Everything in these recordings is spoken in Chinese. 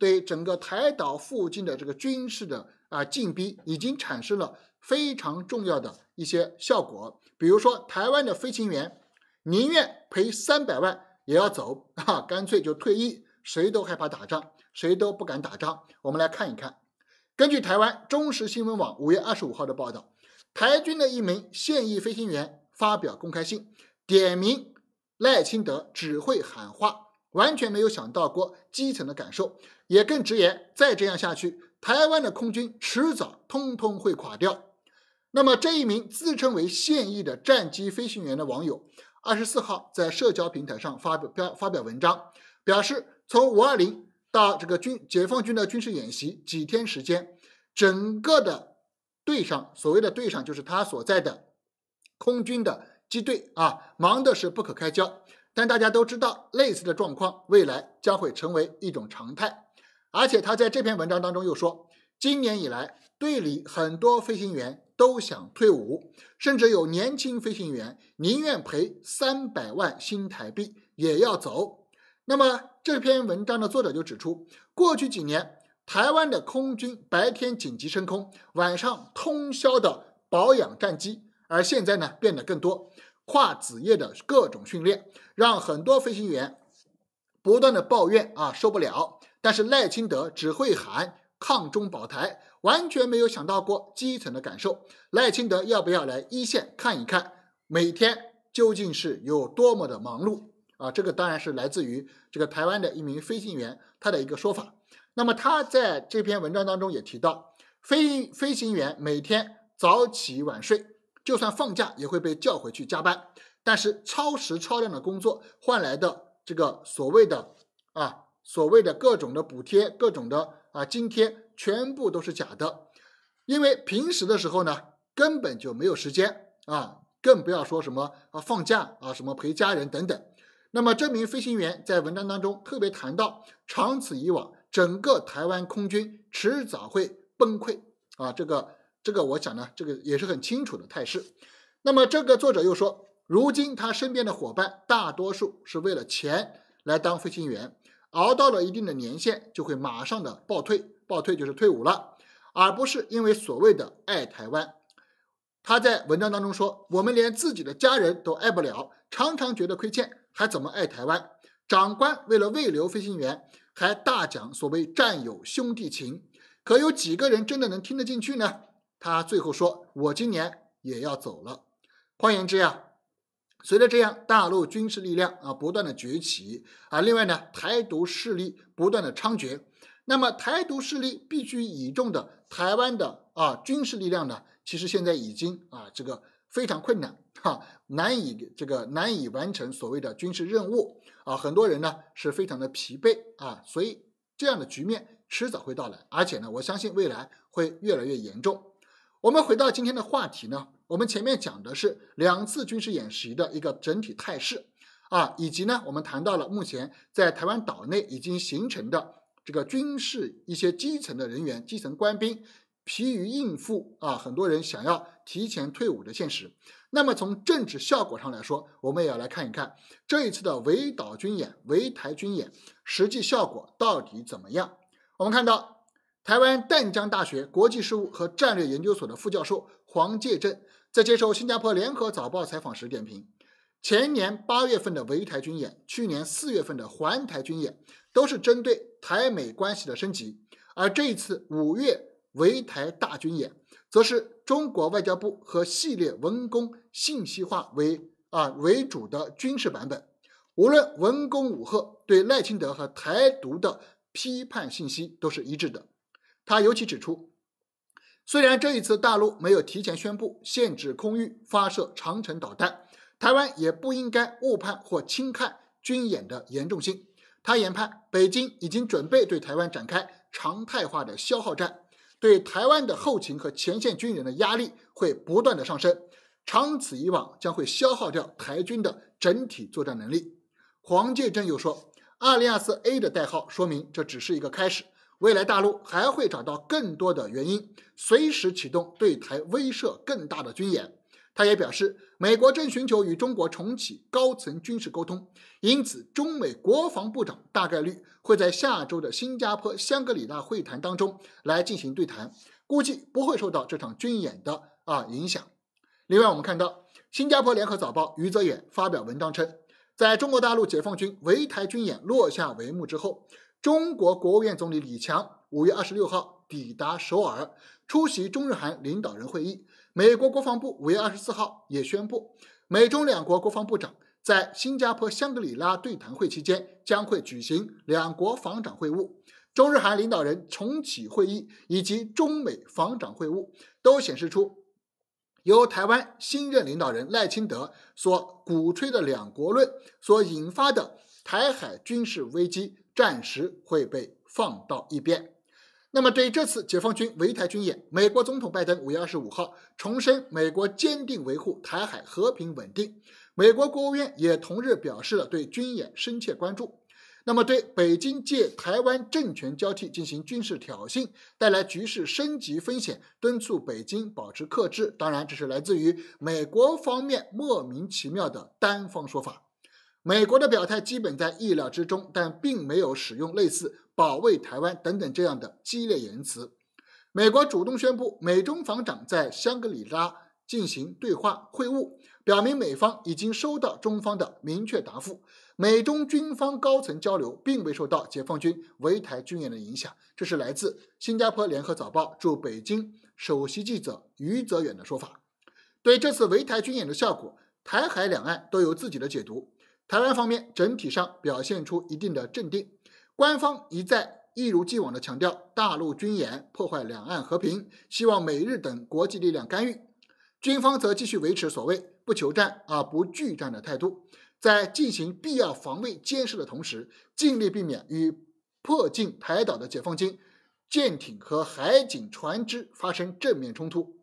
对整个台岛附近的这个军事的啊进逼，已经产生了非常重要的一些效果。比如说，台湾的飞行员宁愿赔三百万也要走啊，干脆就退役。谁都害怕打仗，谁都不敢打仗。我们来看一看，根据台湾中时新闻网五月二十五号的报道，台军的一名现役飞行员发表公开信，点名赖清德只会喊话。完全没有想到过基层的感受，也更直言，再这样下去，台湾的空军迟早通通会垮掉。那么，这一名自称为现役的战机飞行员的网友，二十四号在社交平台上发表发表文章，表示从五二零到这个军解放军的军事演习几天时间，整个的队上所谓的队上就是他所在的空军的机队啊，忙的是不可开交。但大家都知道，类似的状况未来将会成为一种常态。而且他在这篇文章当中又说，今年以来，队里很多飞行员都想退伍，甚至有年轻飞行员宁愿赔三百万新台币也要走。那么这篇文章的作者就指出，过去几年，台湾的空军白天紧急升空，晚上通宵的保养战机，而现在呢，变得更多。跨子夜的各种训练，让很多飞行员不断的抱怨啊，受不了。但是赖清德只会喊抗中保台，完全没有想到过基层的感受。赖清德要不要来一线看一看，每天究竟是有多么的忙碌啊？这个当然是来自于这个台湾的一名飞行员他的一个说法。那么他在这篇文章当中也提到，飞飞行员每天早起晚睡。就算放假也会被叫回去加班，但是超时超量的工作换来的这个所谓的啊所谓的各种的补贴、各种的啊津贴，全部都是假的。因为平时的时候呢，根本就没有时间啊，更不要说什么啊放假啊什么陪家人等等。那么这名飞行员在文章当中特别谈到，长此以往，整个台湾空军迟早会崩溃啊！这个。这个我想呢，这个也是很清楚的态势。那么这个作者又说，如今他身边的伙伴大多数是为了钱来当飞行员，熬到了一定的年限就会马上的报退，报退就是退伍了，而不是因为所谓的爱台湾。他在文章当中说，我们连自己的家人都爱不了，常常觉得亏欠，还怎么爱台湾？长官为了慰留飞行员，还大讲所谓战友兄弟情，可有几个人真的能听得进去呢？他最后说：“我今年也要走了。”换言之呀，随着这样大陆军事力量啊不断的崛起啊，另外呢，台独势力不断的猖獗，那么台独势力必须倚重的台湾的啊军事力量呢，其实现在已经啊这个非常困难哈，难以这个难以完成所谓的军事任务啊，很多人呢是非常的疲惫啊，所以这样的局面迟早会到来，而且呢，我相信未来会越来越严重。我们回到今天的话题呢，我们前面讲的是两次军事演习的一个整体态势，啊，以及呢，我们谈到了目前在台湾岛内已经形成的这个军事一些基层的人员、基层官兵疲于应付，啊，很多人想要提前退伍的现实。那么从政治效果上来说，我们也要来看一看这一次的围岛军演、围台军演实际效果到底怎么样。我们看到。台湾淡江大学国际事务和战略研究所的副教授黄介正在接受《新加坡联合早报》采访时点评：前年八月份的围台军演，去年四月份的环台军演，都是针对台美关系的升级；而这一次五月围台大军演，则是中国外交部和系列文工信息化为啊为主的军事版本。无论文工武赫对赖清德和台独的批判信息都是一致的。他尤其指出，虽然这一次大陆没有提前宣布限制空域发射长城导弹，台湾也不应该误判或轻看军演的严重性。他研判，北京已经准备对台湾展开常态化的消耗战，对台湾的后勤和前线军人的压力会不断的上升，长此以往将会消耗掉台军的整体作战能力。黄介正又说，二零二四 A 的代号说明这只是一个开始。未来大陆还会找到更多的原因，随时启动对台威慑更大的军演。他也表示，美国正寻求与中国重启高层军事沟通，因此中美国防部长大概率会在下周的新加坡香格里拉会谈当中来进行对谈，估计不会受到这场军演的啊影响。另外，我们看到新加坡联合早报余泽远发表文章称，在中国大陆解放军围台军演落下帷幕之后。中国国务院总理李强五月二十六号抵达首尔，出席中日韩领导人会议。美国国防部五月二十四号也宣布，美中两国国防部长在新加坡香格里拉对谈会期间将会举行两国防长会晤。中日韩领导人重启会议以及中美防长会晤都显示出，由台湾新任领导人赖清德所鼓吹的“两国论”所引发的台海军事危机。暂时会被放到一边。那么，对这次解放军围台军演，美国总统拜登五月二十五号重申美国坚定维护台海和平稳定。美国国务院也同日表示了对军演深切关注。那么，对北京借台湾政权交替进行军事挑衅，带来局势升级风险，敦促北京保持克制。当然，这是来自于美国方面莫名其妙的单方说法。美国的表态基本在意料之中，但并没有使用类似“保卫台湾”等等这样的激烈言辞。美国主动宣布美中防长在香格里拉进行对话会晤，表明美方已经收到中方的明确答复。美中军方高层交流并未受到解放军围台军演的影响。这是来自新加坡联合早报驻北京首席记者余泽远的说法。对这次围台军演的效果，台海两岸都有自己的解读。台湾方面整体上表现出一定的镇定，官方一再一如既往的强调大陆军演破坏两岸和平，希望美日等国际力量干预，军方则继续维持所谓不求战而不惧战的态度，在进行必要防卫监视的同时，尽力避免与迫近台岛的解放军舰艇和海警船只发生正面冲突。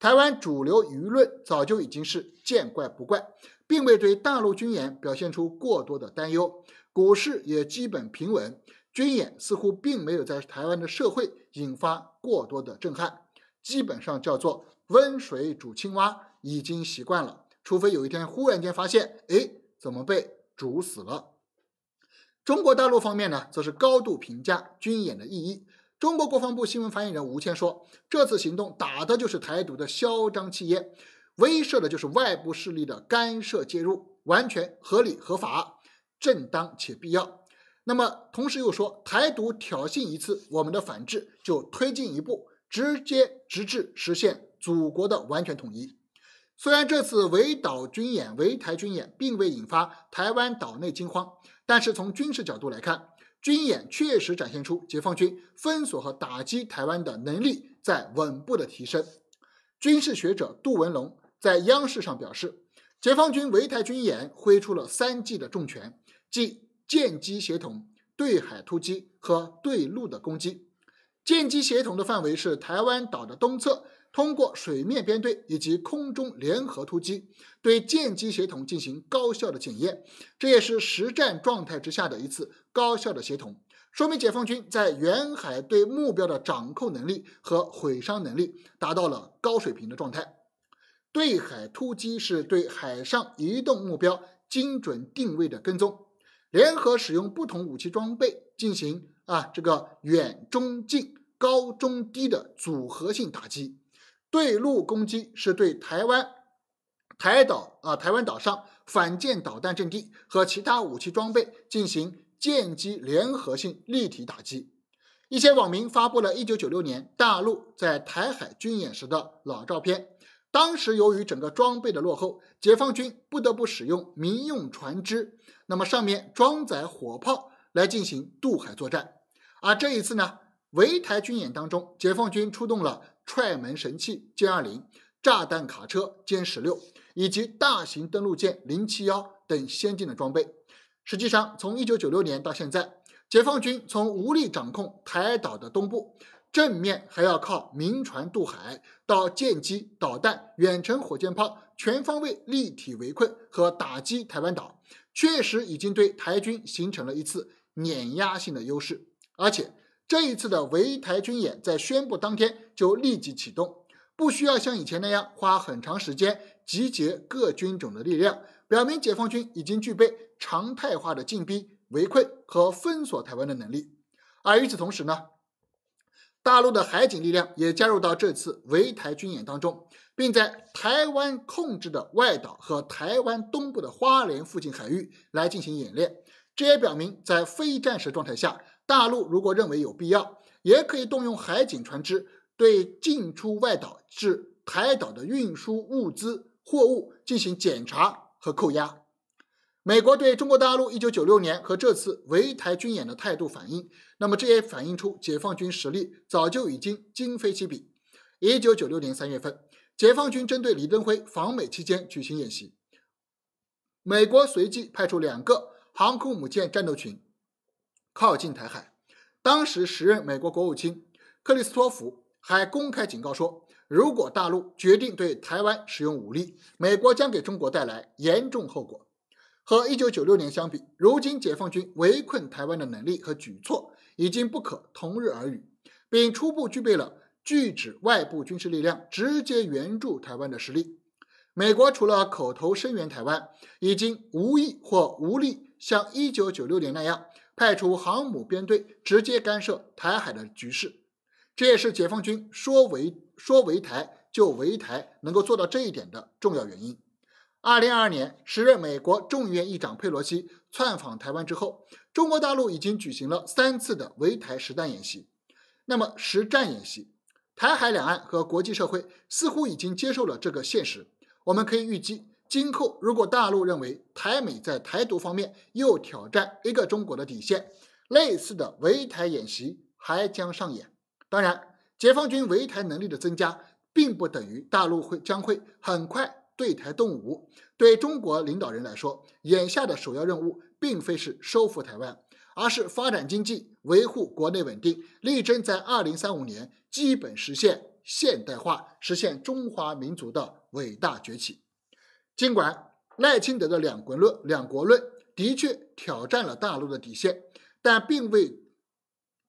台湾主流舆论早就已经是见怪不怪。并未对大陆军演表现出过多的担忧，股市也基本平稳，军演似乎并没有在台湾的社会引发过多的震撼，基本上叫做温水煮青蛙，已经习惯了，除非有一天忽然间发现，哎，怎么被煮死了。中国大陆方面呢，则是高度评价军演的意义。中国国防部新闻发言人吴谦说：“这次行动打的就是台独的嚣张气焰。”威慑的就是外部势力的干涉介入，完全合理合法、正当且必要。那么，同时又说，台独挑衅一次，我们的反制就推进一步，直接直至实现祖国的完全统一。虽然这次围岛军演、围台军演并未引发台湾岛内惊慌，但是从军事角度来看，军演确实展现出解放军封锁和打击台湾的能力在稳步的提升。军事学者杜文龙。在央视上表示，解放军围台军演挥出了三记的重拳，即舰机协同、对海突击和对陆的攻击。舰机协同的范围是台湾岛的东侧，通过水面编队以及空中联合突击，对舰机协同进行高效的检验。这也是实战状态之下的一次高效的协同，说明解放军在远海对目标的掌控能力和毁伤能力达到了高水平的状态。对海突击是对海上移动目标精准定位的跟踪，联合使用不同武器装备进行啊这个远中近高中低的组合性打击。对陆攻击是对台湾台岛啊台湾岛上反舰导弹阵地和其他武器装备进行舰机联合性立体打击。一些网民发布了一九九六年大陆在台海军演时的老照片。当时由于整个装备的落后，解放军不得不使用民用船只，那么上面装载火炮来进行渡海作战。而这一次呢，围台军演当中，解放军出动了踹门神器歼二零、炸弹卡车歼十六以及大型登陆舰零七幺等先进的装备。实际上，从一九九六年到现在，解放军从无力掌控台岛的东部。正面还要靠民船渡海，到舰机导弹、远程火箭炮全方位立体围困和打击台湾岛，确实已经对台军形成了一次碾压性的优势。而且这一次的围台军演在宣布当天就立即启动，不需要像以前那样花很长时间集结各军种的力量，表明解放军已经具备常态化的进逼、围困和封锁台湾的能力。而与此同时呢？大陆的海警力量也加入到这次围台军演当中，并在台湾控制的外岛和台湾东部的花莲附近海域来进行演练。这也表明，在非战时状态下，大陆如果认为有必要，也可以动用海警船只对进出外岛至台岛的运输物资、货物进行检查和扣押。美国对中国大陆一九九六年和这次围台军演的态度反应，那么这也反映出解放军实力早就已经今非昔比。一九九六年三月份，解放军针对李登辉访美期间举行演习，美国随即派出两个航空母舰战斗群靠近台海。当时，时任美国国务卿克里斯托弗还公开警告说：“如果大陆决定对台湾使用武力，美国将给中国带来严重后果。”和1996年相比，如今解放军围困台湾的能力和举措已经不可同日而语，并初步具备了拒止外部军事力量直接援助台湾的实力。美国除了口头声援台湾，已经无意或无力像1996年那样派出航母编队直接干涉台海的局势，这也是解放军说围说围台就围台能够做到这一点的重要原因。二零二二年时任美国众议院议长佩洛西窜访台湾之后，中国大陆已经举行了三次的围台实弹演习。那么，实战演习，台海两岸和国际社会似乎已经接受了这个现实。我们可以预计，今后如果大陆认为台美在台独方面又挑战一个中国的底线，类似的围台演习还将上演。当然，解放军围台能力的增加，并不等于大陆会将会很快。对台动武，对中国领导人来说，眼下的首要任务并非是收复台湾，而是发展经济、维护国内稳定，力争在二零三五年基本实现现代化，实现中华民族的伟大崛起。尽管赖清德的“两国论”、“两国论”的确挑战了大陆的底线，但并未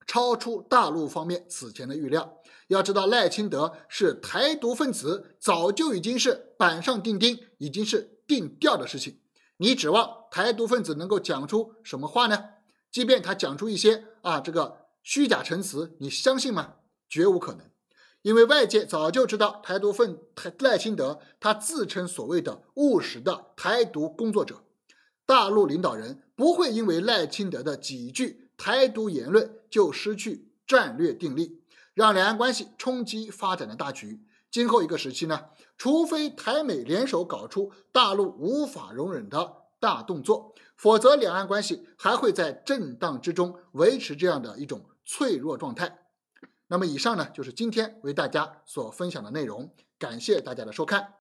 超出大陆方面此前的预料。要知道赖清德是台独分子，早就已经是板上钉钉，已经是定调的事情。你指望台独分子能够讲出什么话呢？即便他讲出一些啊这个虚假陈词，你相信吗？绝无可能，因为外界早就知道台独分台赖清德他自称所谓的务实的台独工作者，大陆领导人不会因为赖清德的几句台独言论就失去战略定力。让两岸关系冲击发展的大局。今后一个时期呢，除非台美联手搞出大陆无法容忍的大动作，否则两岸关系还会在震荡之中维持这样的一种脆弱状态。那么，以上呢就是今天为大家所分享的内容，感谢大家的收看。